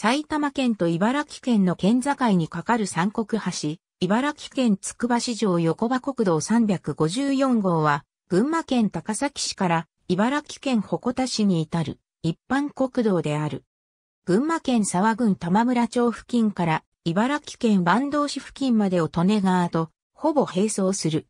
埼玉県と茨城県の県境に架かる三国橋、茨城県つくば市場横場国道354号は、群馬県高崎市から茨城県鉾田市に至る一般国道である。群馬県沢郡玉村町付近から茨城県坂東市付近までを利根川とほぼ並走する。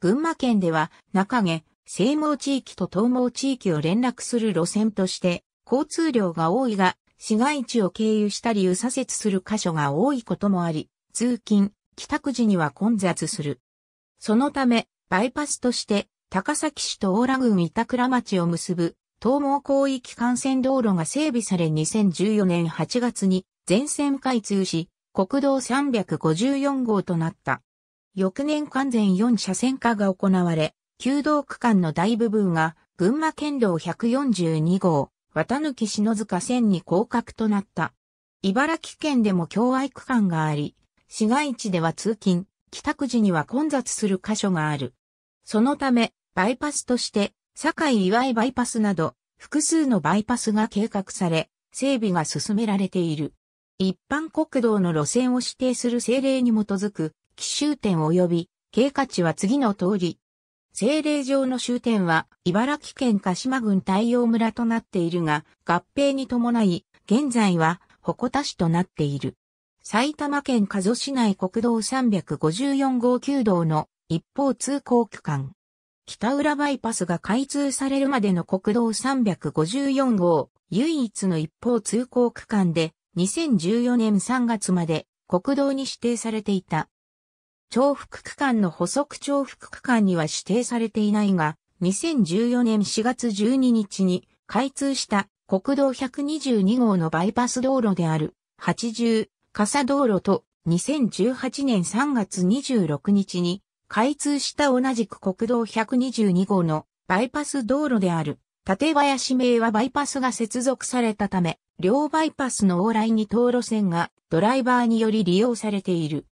群馬県では中下、西毛地域と東毛地域を連絡する路線として交通量が多いが市街地を経由したり右左折する箇所が多いこともあり、通勤、帰宅時には混雑する。そのため、バイパスとして、高崎市と大良郡板倉町を結ぶ、東毛広域幹線道路が整備され2014年8月に全線開通し、国道354号となった。翌年完全4車線化が行われ、旧道区間の大部分が群馬県道142号、綿貫篠塚線に降格となった。茨城県でも共愛区間があり、市街地では通勤、帰宅時には混雑する箇所がある。そのため、バイパスとして、堺岩井バイパスなど、複数のバイパスが計画され、整備が進められている。一般国道の路線を指定する政令に基づく、奇襲点及び、経過値は次の通り、政令上の終点は茨城県鹿島郡太陽村となっているが、合併に伴い、現在は鉾田市となっている。埼玉県加須市内国道354号9道の一方通行区間。北浦バイパスが開通されるまでの国道354号、唯一の一方通行区間で、2014年3月まで国道に指定されていた。重複区間の補足重複区間には指定されていないが、2014年4月12日に開通した国道122号のバイパス道路である80笠道路と2018年3月26日に開通した同じく国道122号のバイパス道路である立林名はバイパスが接続されたため、両バイパスの往来に道路線がドライバーにより利用されている。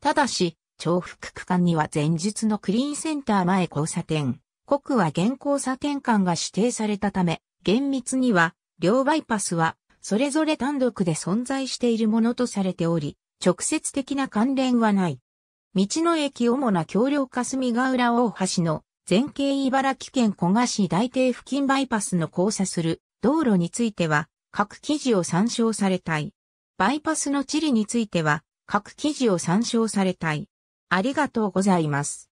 ただし、重複区間には前述のクリーンセンター前交差点、国は現交差点間が指定されたため、厳密には、両バイパスは、それぞれ単独で存在しているものとされており、直接的な関連はない。道の駅主な橋梁霞ヶ浦大橋の全景茨城県古賀市大邸付近バイパスの交差する道路については各記事を参照されたい。バイパスの地理については各記事を参照されたい。ありがとうございます。